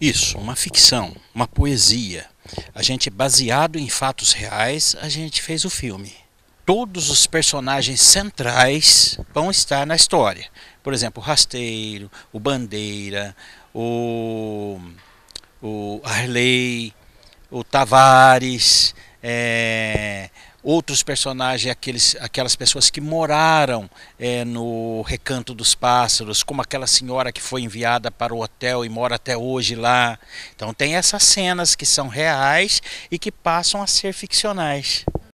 Isso, uma ficção, uma poesia. A gente, baseado em fatos reais, a gente fez o filme. Todos os personagens centrais vão estar na história. Por exemplo, o rasteiro, o bandeira, o, o Arley, o Tavares, é, Outros personagens, aqueles, aquelas pessoas que moraram é, no Recanto dos Pássaros, como aquela senhora que foi enviada para o hotel e mora até hoje lá. Então tem essas cenas que são reais e que passam a ser ficcionais.